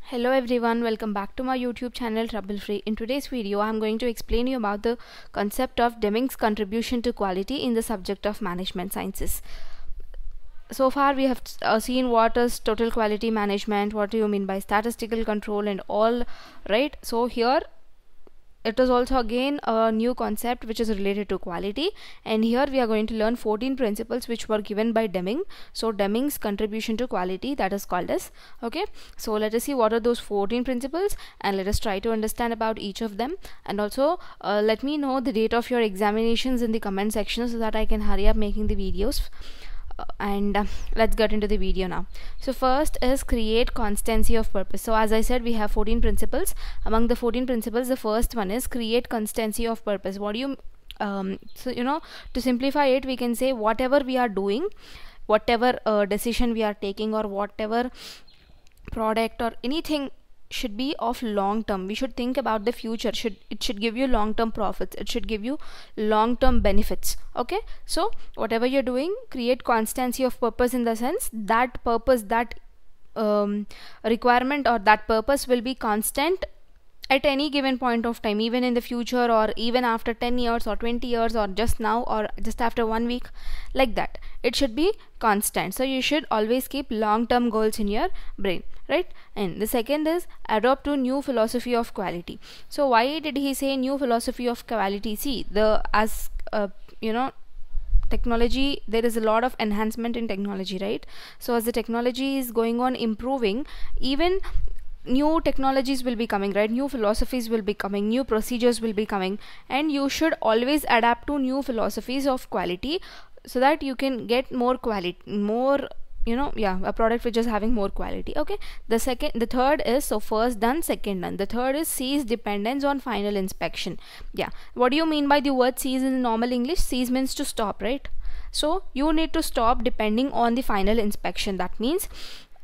hello everyone welcome back to my youtube channel trouble free in today's video i'm going to explain you about the concept of deming's contribution to quality in the subject of management sciences so far we have uh, seen what is total quality management what do you mean by statistical control and all right so here it was also again a new concept which is related to quality and here we are going to learn 14 principles which were given by Deming so Deming's contribution to quality that is called as okay so let us see what are those 14 principles and let us try to understand about each of them and also uh, let me know the date of your examinations in the comment section so that I can hurry up making the videos and um, let's get into the video now so first is create constancy of purpose so as i said we have 14 principles among the 14 principles the first one is create constancy of purpose what do you um, so you know to simplify it we can say whatever we are doing whatever uh, decision we are taking or whatever product or anything should be of long term we should think about the future should it should give you long term profits it should give you long term benefits okay so whatever you're doing create constancy of purpose in the sense that purpose that um, requirement or that purpose will be constant at any given point of time even in the future or even after 10 years or 20 years or just now or just after one week like that it should be constant so you should always keep long term goals in your brain right and the second is adopt to new philosophy of quality so why did he say new philosophy of quality see the as uh, you know technology there is a lot of enhancement in technology right so as the technology is going on improving even new technologies will be coming right new philosophies will be coming new procedures will be coming and you should always adapt to new philosophies of quality so that you can get more quality more you know yeah a product which is having more quality okay the second the third is so first done second done the third is cease dependence on final inspection yeah what do you mean by the word cease in normal english cease means to stop right so you need to stop depending on the final inspection that means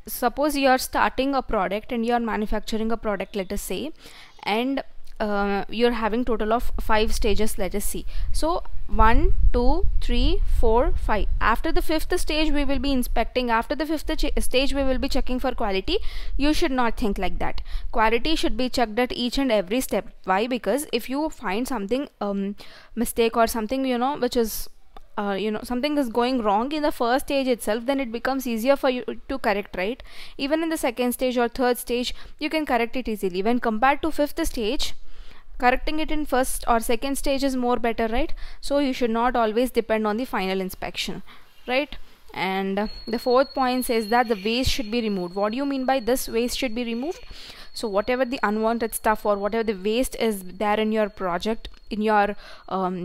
suppose you are starting a product and you are manufacturing a product let us say and uh, you're having total of five stages let us see so 1 2 3 4 5 after the fifth stage we will be inspecting after the fifth stage we will be checking for quality you should not think like that quality should be checked at each and every step why because if you find something um, mistake or something you know which is uh, you know something is going wrong in the first stage itself then it becomes easier for you to correct right even in the second stage or third stage you can correct it easily when compared to fifth stage correcting it in first or second stage is more better right so you should not always depend on the final inspection right and the fourth point says that the waste should be removed what do you mean by this waste should be removed so whatever the unwanted stuff or whatever the waste is there in your project in your um,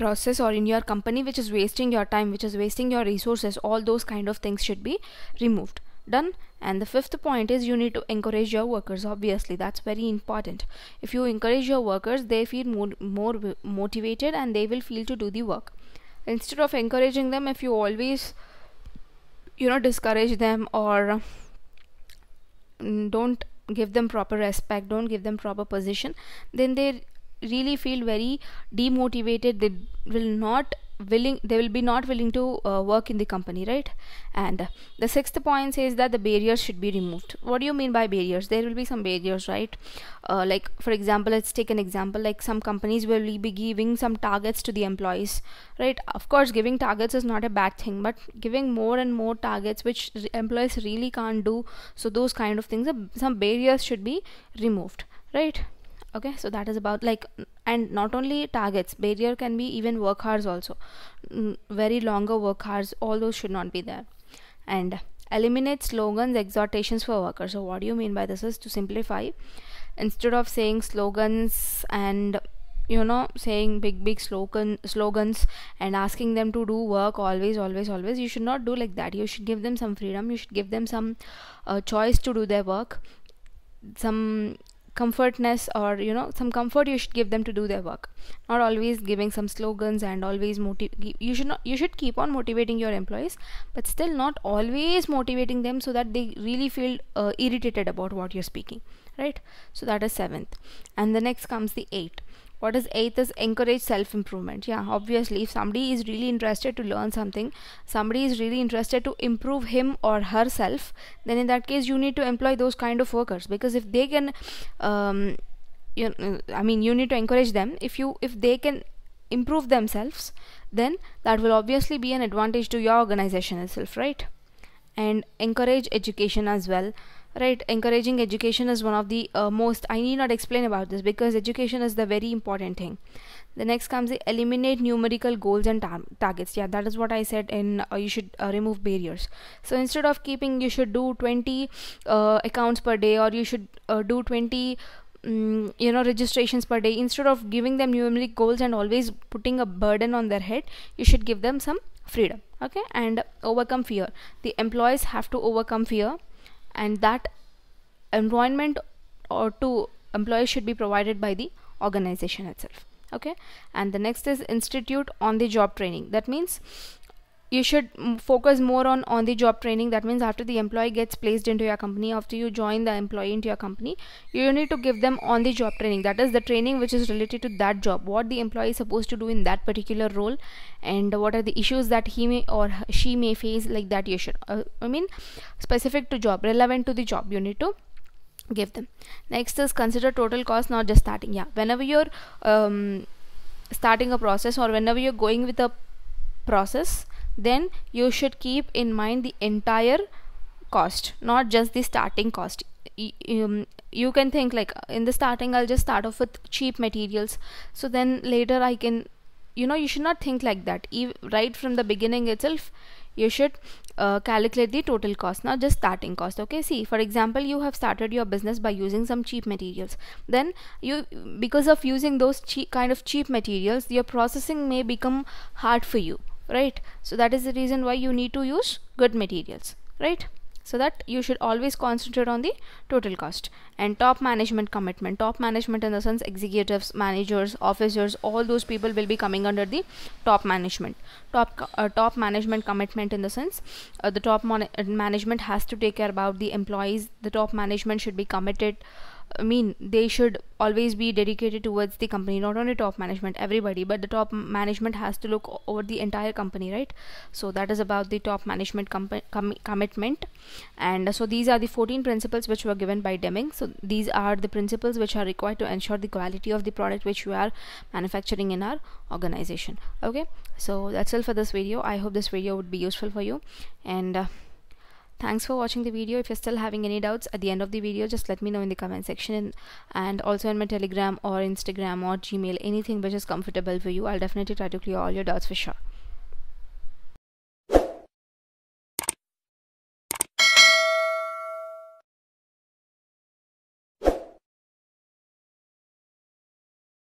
process or in your company which is wasting your time which is wasting your resources all those kind of things should be removed done and the fifth point is you need to encourage your workers obviously that's very important if you encourage your workers they feel more, more motivated and they will feel to do the work instead of encouraging them if you always you know discourage them or mm, don't give them proper respect don't give them proper position then they really feel very demotivated they will not willing they will be not willing to uh, work in the company right and the sixth point says that the barriers should be removed what do you mean by barriers there will be some barriers right uh, like for example let's take an example like some companies will be giving some targets to the employees right of course giving targets is not a bad thing but giving more and more targets which employees really can't do so those kind of things some barriers should be removed right okay so that is about like and not only targets barrier can be even work hours also mm, very longer work hours all those should not be there and eliminate slogans exhortations for workers so what do you mean by this is to simplify instead of saying slogans and you know saying big big slogan slogans and asking them to do work always always always you should not do like that you should give them some freedom you should give them some uh, choice to do their work some comfortness or you know some comfort you should give them to do their work not always giving some slogans and always you should not you should keep on motivating your employees but still not always motivating them so that they really feel uh, irritated about what you're speaking right so that is seventh and the next comes the eighth what is eighth is encourage self improvement yeah obviously if somebody is really interested to learn something somebody is really interested to improve him or herself then in that case you need to employ those kind of workers because if they can um, you know, i mean you need to encourage them if you if they can improve themselves then that will obviously be an advantage to your organization itself right and encourage education as well right encouraging education is one of the uh, most i need not explain about this because education is the very important thing the next comes the eliminate numerical goals and tar targets yeah that is what i said in uh, you should uh, remove barriers so instead of keeping you should do 20 uh, accounts per day or you should uh, do 20 mm, you know registrations per day instead of giving them numeric goals and always putting a burden on their head you should give them some freedom okay and overcome fear the employees have to overcome fear and that employment or to employees should be provided by the organization itself okay and the next is institute on the job training that means you should focus more on on the job training that means after the employee gets placed into your company after you join the employee into your company you need to give them on the job training that is the training which is related to that job what the employee is supposed to do in that particular role and what are the issues that he may or she may face like that you should uh, i mean specific to job relevant to the job you need to give them next is consider total cost not just starting yeah whenever you're um, starting a process or whenever you're going with a process then you should keep in mind the entire cost not just the starting cost um, you can think like in the starting I'll just start off with cheap materials so then later I can you know you should not think like that e right from the beginning itself you should uh, calculate the total cost not just starting cost okay see for example you have started your business by using some cheap materials then you because of using those cheap kind of cheap materials your processing may become hard for you right so that is the reason why you need to use good materials right so that you should always concentrate on the total cost and top management commitment top management in the sense executives managers officers all those people will be coming under the top management top uh, top management commitment in the sense uh, the top management has to take care about the employees the top management should be committed I mean they should always be dedicated towards the company not only top management everybody but the top management has to look over the entire company right so that is about the top management com commitment and so these are the 14 principles which were given by Deming so these are the principles which are required to ensure the quality of the product which you are manufacturing in our organization okay so that's all for this video I hope this video would be useful for you and uh, Thanks for watching the video. If you're still having any doubts at the end of the video, just let me know in the comment section and also in my telegram or Instagram or Gmail, anything which is comfortable for you. I'll definitely try to clear all your doubts for sure.